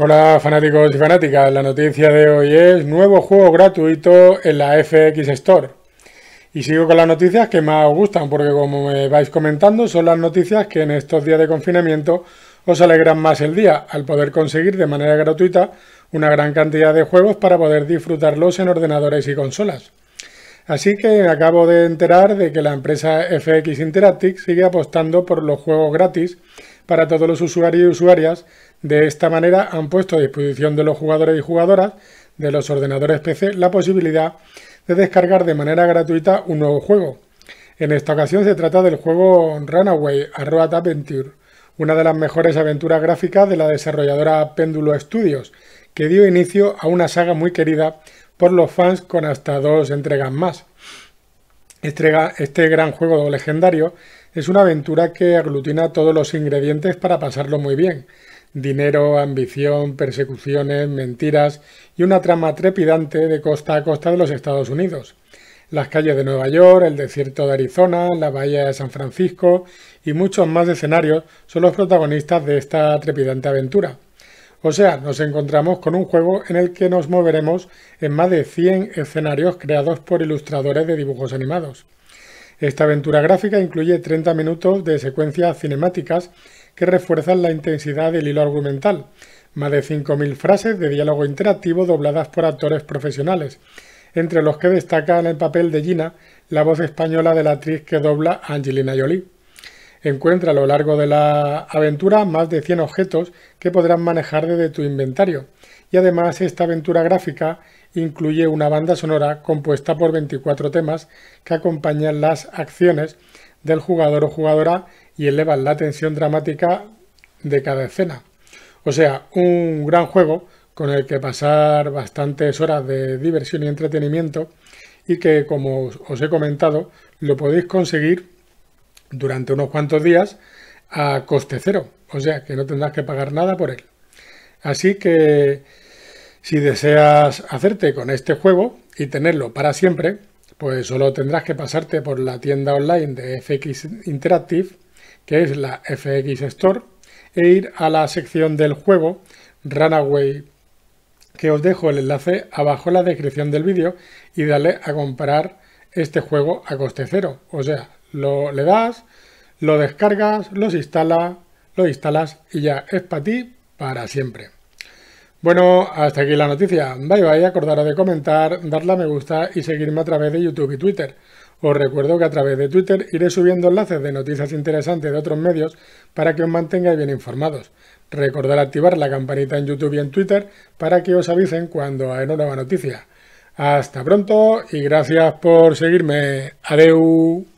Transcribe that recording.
Hola fanáticos y fanáticas, la noticia de hoy es nuevo juego gratuito en la FX Store. Y sigo con las noticias que más os gustan, porque como me vais comentando, son las noticias que en estos días de confinamiento os alegran más el día, al poder conseguir de manera gratuita una gran cantidad de juegos para poder disfrutarlos en ordenadores y consolas. Así que acabo de enterar de que la empresa FX Interactive sigue apostando por los juegos gratis para todos los usuarios y usuarias de esta manera han puesto a disposición de los jugadores y jugadoras de los ordenadores PC la posibilidad de descargar de manera gratuita un nuevo juego. En esta ocasión se trata del juego Runaway, a Adventure, una de las mejores aventuras gráficas de la desarrolladora Péndulo Studios, que dio inicio a una saga muy querida por los fans con hasta dos entregas más. Este, gran juego legendario es una aventura que aglutina todos los ingredientes para pasarlo muy bien, dinero, ambición, persecuciones, mentiras y una trama trepidante de costa a costa de los Estados Unidos. Las calles de Nueva York, el desierto de Arizona, la bahía de San Francisco y muchos más escenarios son los protagonistas de esta trepidante aventura. O sea, nos encontramos con un juego en el que nos moveremos en más de 100 escenarios creados por ilustradores de dibujos animados. Esta aventura gráfica incluye 30 minutos de secuencias cinemáticas que refuerzan la intensidad del hilo argumental. Más de 5.000 frases de diálogo interactivo dobladas por actores profesionales, entre los que destacan el papel de Gina, la voz española de la actriz que dobla Angelina Jolie. Encuentra a lo largo de la aventura más de 100 objetos que podrás manejar desde tu inventario. Y además esta aventura gráfica incluye una banda sonora compuesta por 24 temas que acompañan las acciones del jugador o jugadora y elevan la tensión dramática de cada escena. O sea, un gran juego con el que pasar bastantes horas de diversión y entretenimiento y que, como os he comentado, lo podéis conseguir durante unos cuantos días a coste cero, o sea que no tendrás que pagar nada por él. Así que si deseas hacerte con este juego y tenerlo para siempre, pues solo tendrás que pasarte por la tienda online de FX Interactive que es la FX Store, e ir a la sección del juego Runaway, que os dejo el enlace abajo en la descripción del vídeo y darle a comprar este juego a coste cero. O sea, lo, le das, lo descargas, los instala, lo instalas y ya es para ti para siempre. Bueno, hasta aquí la noticia. Bye bye, acordaros de comentar, darle a me gusta y seguirme a través de YouTube y Twitter. Os recuerdo que a través de Twitter iré subiendo enlaces de noticias interesantes de otros medios para que os mantengáis bien informados. Recordad activar la campanita en YouTube y en Twitter para que os avisen cuando hay una nueva noticia. Hasta pronto y gracias por seguirme. Adiós.